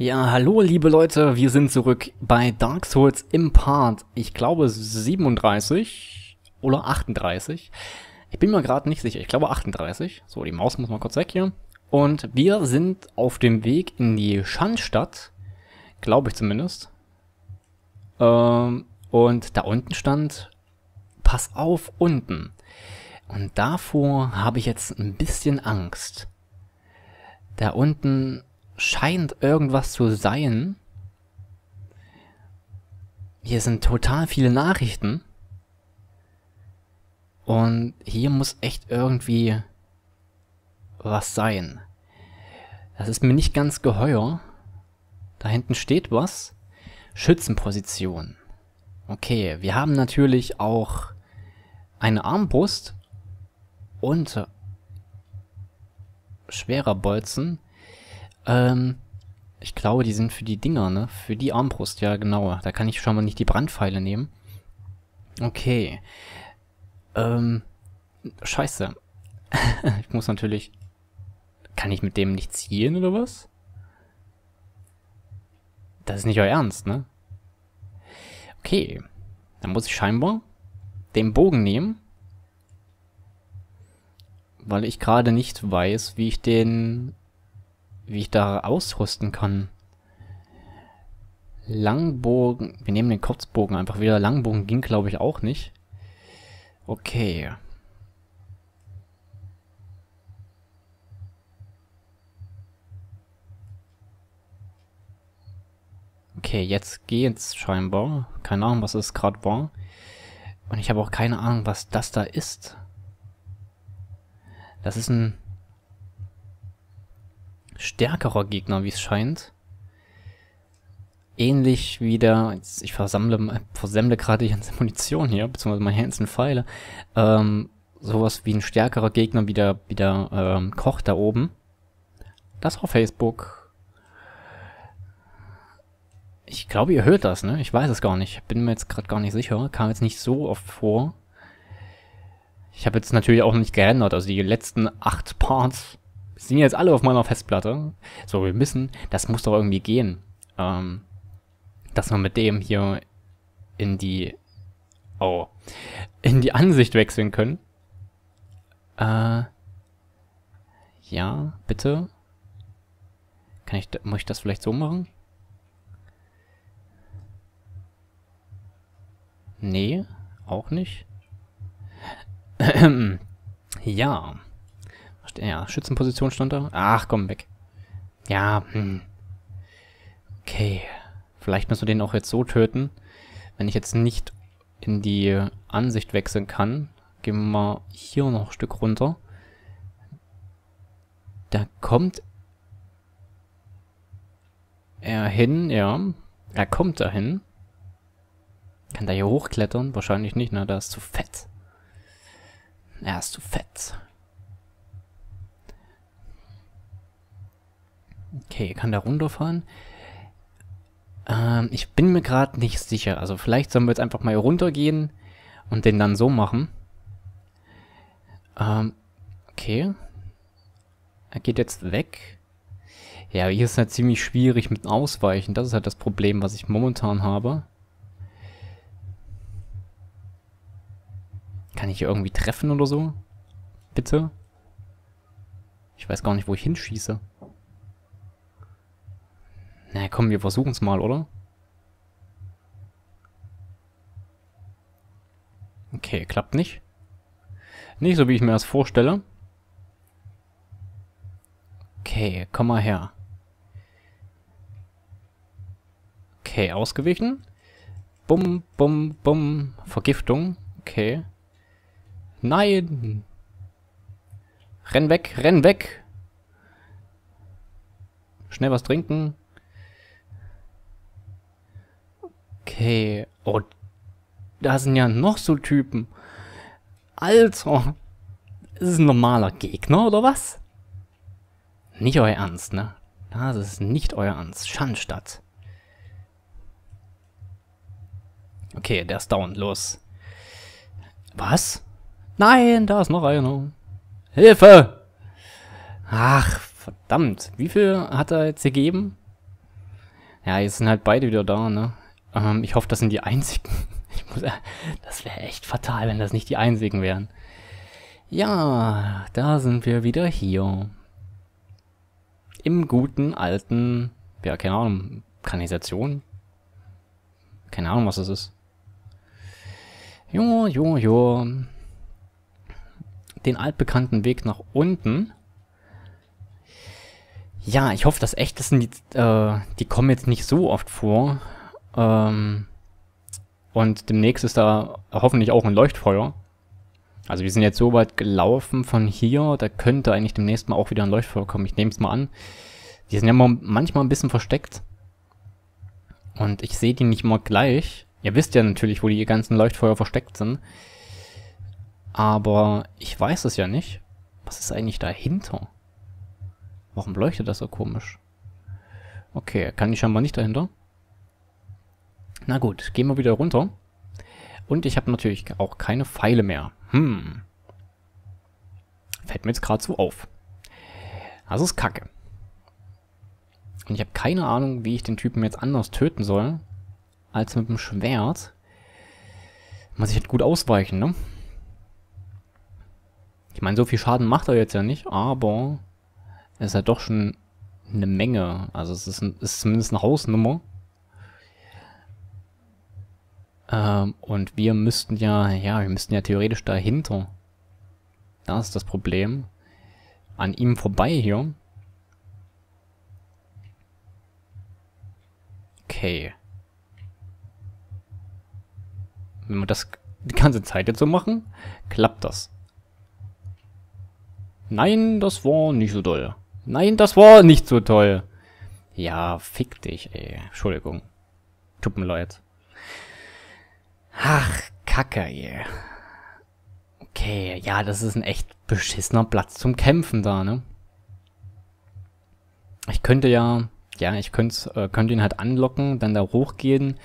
Ja, hallo liebe Leute, wir sind zurück bei Dark Souls im Part, ich glaube 37 oder 38. Ich bin mir gerade nicht sicher, ich glaube 38. So, die Maus muss mal kurz weg hier. Und wir sind auf dem Weg in die Schandstadt, glaube ich zumindest. Ähm, und da unten stand, pass auf unten. Und davor habe ich jetzt ein bisschen Angst. Da unten scheint irgendwas zu sein. Hier sind total viele Nachrichten. Und hier muss echt irgendwie was sein. Das ist mir nicht ganz geheuer. Da hinten steht was. Schützenposition. Okay, wir haben natürlich auch eine Armbrust und schwerer Bolzen. Ähm, ich glaube, die sind für die Dinger, ne? Für die Armbrust, ja genau. Da kann ich schon mal nicht die Brandpfeile nehmen. Okay. Ähm, scheiße. ich muss natürlich... Kann ich mit dem nicht zielen, oder was? Das ist nicht euer Ernst, ne? Okay. Dann muss ich scheinbar den Bogen nehmen. Weil ich gerade nicht weiß, wie ich den wie ich da ausrüsten kann. Langbogen. Wir nehmen den Kopfbogen einfach wieder. Langbogen ging, glaube ich, auch nicht. Okay. Okay, jetzt geht's scheinbar. Keine Ahnung, was es gerade war. Und ich habe auch keine Ahnung, was das da ist. Das ist ein stärkerer Gegner, wie es scheint. Ähnlich wie der, jetzt, ich versammle, versammle gerade die ganze Munition hier, beziehungsweise meine Hansen Pfeile, ähm, sowas wie ein stärkerer Gegner wie der, wie der ähm, Koch da oben. Das auf Facebook. Ich glaube, ihr hört das, ne? Ich weiß es gar nicht. Bin mir jetzt gerade gar nicht sicher. Kam jetzt nicht so oft vor. Ich habe jetzt natürlich auch nicht geändert. Also die letzten acht Parts sind jetzt alle auf meiner Festplatte. So, wir müssen, das muss doch irgendwie gehen. Ähm, dass man mit dem hier in die, oh, in die Ansicht wechseln können. Äh, ja, bitte. Kann ich, muss ich das vielleicht so machen? Nee, auch nicht. ja. Ja, Schützenposition stand da. Ach, komm, weg. Ja, hm. Okay. Vielleicht müssen wir den auch jetzt so töten. Wenn ich jetzt nicht in die Ansicht wechseln kann, gehen wir mal hier noch ein Stück runter. Da kommt er hin, ja. Er kommt dahin. Kann da hier hochklettern? Wahrscheinlich nicht, ne? Da ist zu fett. Er ist zu fett. Okay, kann da runterfahren. Ähm, ich bin mir gerade nicht sicher. Also vielleicht sollen wir jetzt einfach mal runtergehen und den dann so machen. Ähm, okay. Er geht jetzt weg. Ja, hier ist es halt ziemlich schwierig mit Ausweichen. Das ist halt das Problem, was ich momentan habe. Kann ich hier irgendwie treffen oder so? Bitte? Ich weiß gar nicht, wo ich hinschieße. Na komm, wir versuchen es mal, oder? Okay, klappt nicht. Nicht so, wie ich mir das vorstelle. Okay, komm mal her. Okay, ausgewichen. Bum, bum, bum. Vergiftung. Okay. Nein. Renn weg, renn weg. Schnell was trinken. Okay. Oh, da sind ja noch so Typen. Alter. Also, ist es ein normaler Gegner oder was? Nicht euer Ernst, ne? Das ist nicht euer Ernst. Schandstadt. Okay, der ist down. Los. Was? Nein, da ist noch einer. Hilfe! Ach, verdammt. Wie viel hat er jetzt gegeben? Ja, jetzt sind halt beide wieder da, ne? Ähm, ich hoffe, das sind die einzigen. Muss, äh, das wäre echt fatal, wenn das nicht die einzigen wären. Ja, da sind wir wieder hier. Im guten alten, ja, keine Ahnung, Kanalisation? Keine Ahnung, was das ist. Jo, jo, jo. Den altbekannten Weg nach unten. Ja, ich hoffe, das echt, das sind die, äh, die kommen jetzt nicht so oft vor. Ähm, und demnächst ist da hoffentlich auch ein Leuchtfeuer. Also wir sind jetzt so weit gelaufen von hier, da könnte eigentlich demnächst mal auch wieder ein Leuchtfeuer kommen. Ich nehme es mal an. Die sind ja manchmal ein bisschen versteckt. Und ich sehe die nicht immer gleich. Ihr wisst ja natürlich, wo die ganzen Leuchtfeuer versteckt sind. Aber ich weiß es ja nicht. Was ist eigentlich dahinter? Warum leuchtet das so komisch? Okay, kann ich scheinbar nicht dahinter. Na gut, gehen wir wieder runter. Und ich habe natürlich auch keine Pfeile mehr. Hm. Fällt mir jetzt gerade so auf. Das ist kacke. Und ich habe keine Ahnung, wie ich den Typen jetzt anders töten soll, als mit dem Schwert. Muss ich halt gut ausweichen, ne? Ich meine, so viel Schaden macht er jetzt ja nicht, aber es ist ja halt doch schon eine Menge. Also es ist, ein, ist zumindest eine Hausnummer. Ähm, und wir müssten ja, ja, wir müssten ja theoretisch dahinter. Da ist das Problem. An ihm vorbei hier. Okay. Wenn wir das die ganze Zeit jetzt so machen, klappt das. Nein, das war nicht so toll. Nein, das war nicht so toll. Ja, fick dich, ey. Entschuldigung. Tut mir leid. Ach, Kacke, yeah. Okay, ja, das ist ein echt beschissener Platz zum Kämpfen da, ne? Ich könnte ja, ja, ich könnte, äh, könnte ihn halt anlocken, dann da hochgehen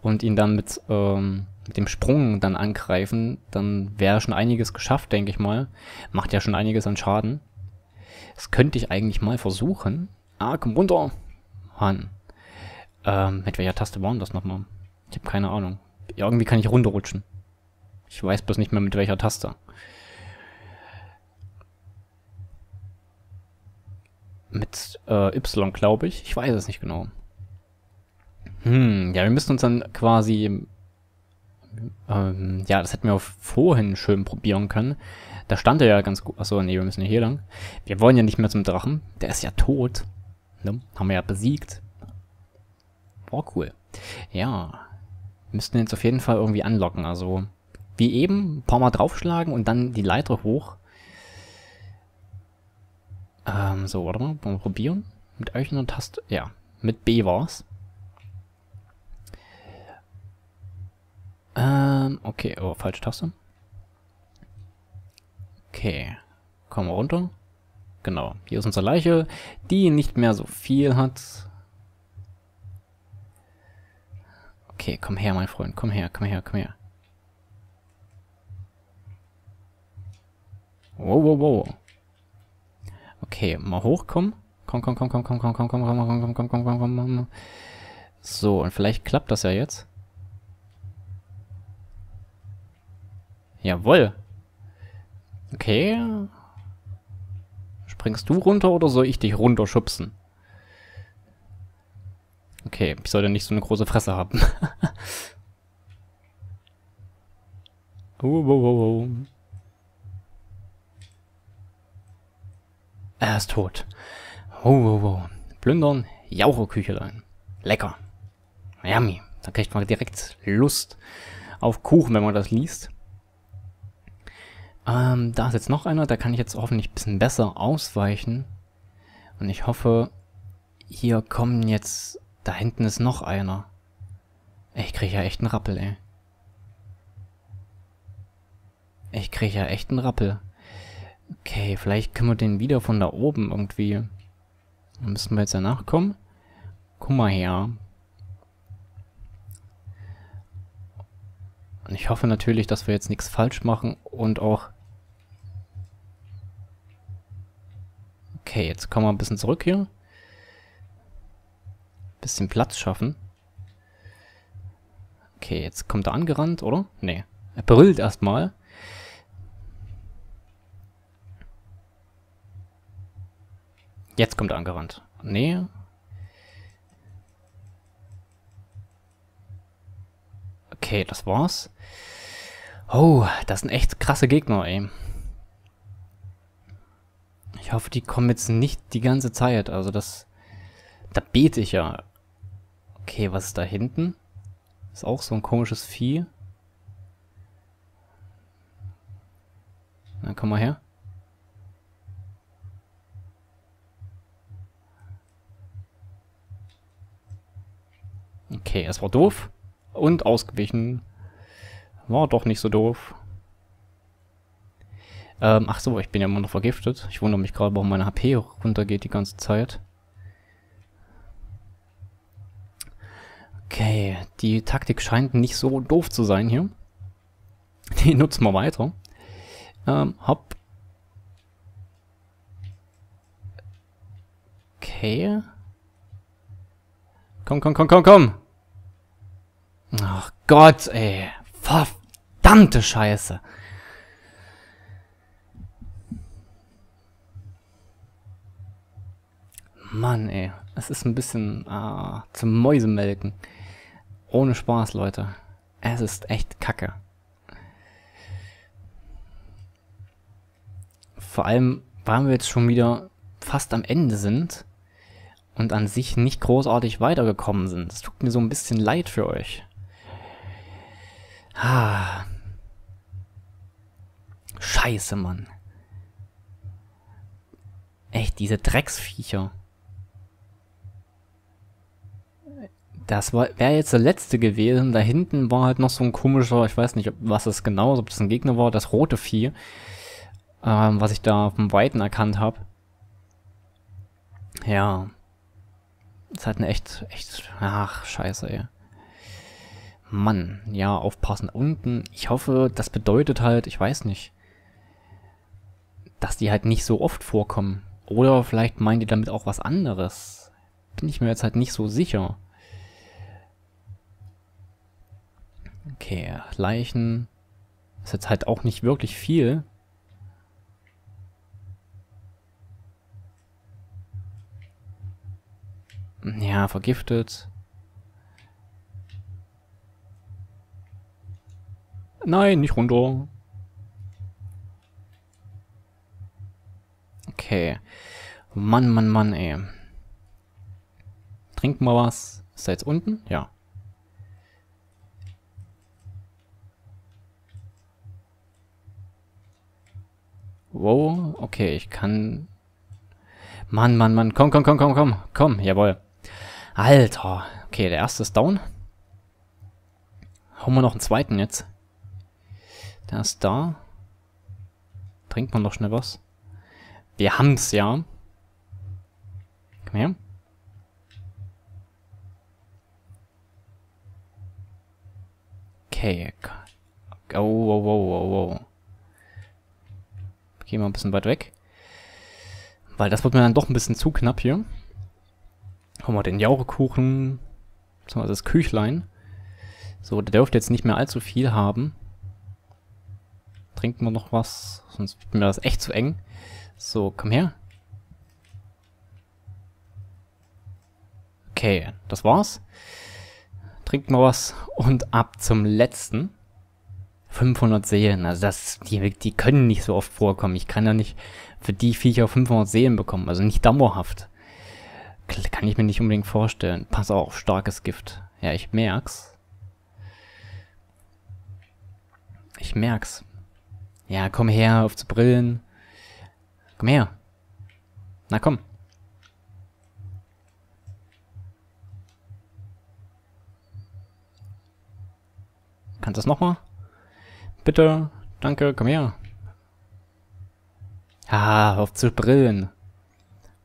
und ihn dann mit, ähm, mit dem Sprung dann angreifen. Dann wäre schon einiges geschafft, denke ich mal. Macht ja schon einiges an Schaden. Das könnte ich eigentlich mal versuchen. Ah, komm runter. Mann. Ähm, mit welcher Taste waren das nochmal? Ich habe keine Ahnung irgendwie kann ich runterrutschen. Ich weiß bloß nicht mehr mit welcher Taste. Mit äh, Y, glaube ich. Ich weiß es nicht genau. Hm, ja, wir müssen uns dann quasi... Ähm, ja, das hätten wir auch vorhin schön probieren können. Da stand er ja ganz gut. Achso, nee, wir müssen ja hier lang. Wir wollen ja nicht mehr zum Drachen. Der ist ja tot. Ne? Haben wir ja besiegt. War cool. Ja müssten jetzt auf jeden Fall irgendwie anlocken. Also wie eben, ein paar Mal draufschlagen und dann die Leiter hoch. Ähm, so, warte mal, mal probieren. Mit euch einer Taste, ja, mit B war's. Ähm, okay, oh, falsche Taste. Okay, kommen wir runter. Genau, hier ist unsere Leiche, die nicht mehr so viel hat. Okay, komm her, mein Freund. Komm her, komm her, komm her. Wow, wow, wow. Okay, mal hochkommen. Komm, komm, komm, komm, komm, komm, komm, komm, komm, komm, komm, komm, komm, komm, komm, komm. So, und vielleicht klappt das ja jetzt. Jawoll. Okay. Springst du runter oder soll ich dich runterschubsen? Okay, ich sollte nicht so eine große Fresse haben. oh, oh, oh, oh. Er ist tot. Oh, oh, oh. Plündern, Jaucherküchelein. Lecker. Miami. Da kriegt man direkt Lust auf Kuchen, wenn man das liest. Ähm, da ist jetzt noch einer, da kann ich jetzt hoffentlich ein bisschen besser ausweichen. Und ich hoffe, hier kommen jetzt da hinten ist noch einer. Ich kriege ja echt einen Rappel, ey. Ich kriege ja echt einen Rappel. Okay, vielleicht können wir den wieder von da oben irgendwie... Da müssen wir jetzt danach kommen. Guck mal her. Und ich hoffe natürlich, dass wir jetzt nichts falsch machen und auch... Okay, jetzt kommen wir ein bisschen zurück hier bisschen Platz schaffen. Okay, jetzt kommt er angerannt, oder? Nee. Er brüllt erstmal. Jetzt kommt er angerannt. Nee. Okay, das war's. Oh, das sind echt krasse Gegner, ey. Ich hoffe, die kommen jetzt nicht die ganze Zeit. Also das... Da bete ich ja Okay, was ist da hinten? Ist auch so ein komisches Vieh. Na, komm mal her. Okay, es war doof und ausgewichen. War doch nicht so doof. Ähm, ach so, ich bin ja immer noch vergiftet. Ich wundere mich gerade, warum meine HP runtergeht die ganze Zeit. Okay, die Taktik scheint nicht so doof zu sein hier. Die nutzen wir weiter. Ähm, hopp. Okay. Komm, komm, komm, komm, komm. Ach Gott, ey. Verdammte Scheiße. Mann, ey. Es ist ein bisschen ah, zum Mäusemelken. Ohne Spaß, Leute. Es ist echt kacke. Vor allem, weil wir jetzt schon wieder fast am Ende sind und an sich nicht großartig weitergekommen sind. Es tut mir so ein bisschen leid für euch. Ah. Scheiße, Mann. Echt, diese Drecksviecher. Das wäre jetzt der letzte gewesen. Da hinten war halt noch so ein komischer, ich weiß nicht, ob, was das genau ist, ob das ein Gegner war, das rote Vieh, ähm, was ich da vom Weiten erkannt habe. Ja. Das ist halt eine echt, echt, ach, scheiße, ey. Mann, ja, aufpassen unten. Ich hoffe, das bedeutet halt, ich weiß nicht, dass die halt nicht so oft vorkommen. Oder vielleicht meinen die damit auch was anderes. Bin ich mir jetzt halt nicht so sicher. Okay, Leichen. Ist jetzt halt auch nicht wirklich viel. Ja, vergiftet. Nein, nicht runter. Okay. Mann, Mann, Mann, ey. Trink mal was. Ist da jetzt unten? Ja. Wow, okay, ich kann... Mann, Mann, Mann, komm, komm, komm, komm, komm, komm, jawohl. Alter, okay, der erste ist down. Hauen wir noch einen zweiten jetzt. Der ist da. Trinkt man noch schnell was. Wir haben's, ja. Komm her. Okay. Oh, wow, wow, wow, wow. Geh mal ein bisschen weit weg. Weil das wird mir dann doch ein bisschen zu knapp hier. Haben wir den Jaurekuchen, beziehungsweise das Küchlein. So, der dürfte jetzt nicht mehr allzu viel haben. Trinken wir noch was, sonst wird mir das echt zu eng. So, komm her. Okay, das war's. Trinken wir was und ab zum letzten. 500 Seelen. Also das, die, die können nicht so oft vorkommen. Ich kann ja nicht für die Viecher 500 Seelen bekommen. Also nicht dauerhaft. Kann ich mir nicht unbedingt vorstellen. Pass auf, starkes Gift. Ja, ich merk's. Ich merk's. Ja, komm her, auf zu brillen. Komm her. Na komm. Kannst du das nochmal? Bitte, danke, komm her. Ah, auf zu brillen.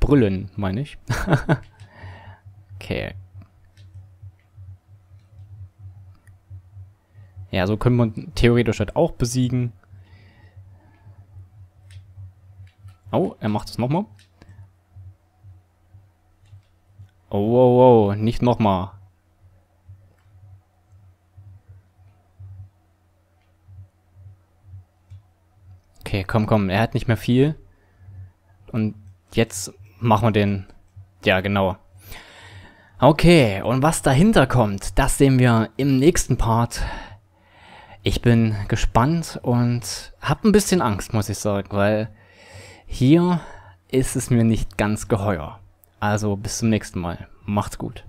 Brüllen, meine ich. okay. Ja, so können wir theoretisch halt auch besiegen. Oh, er macht es nochmal. Oh, oh, oh, nicht nochmal. okay, komm, komm, er hat nicht mehr viel. Und jetzt machen wir den. Ja, genau. Okay, und was dahinter kommt, das sehen wir im nächsten Part. Ich bin gespannt und habe ein bisschen Angst, muss ich sagen, weil hier ist es mir nicht ganz geheuer. Also bis zum nächsten Mal. Macht's gut.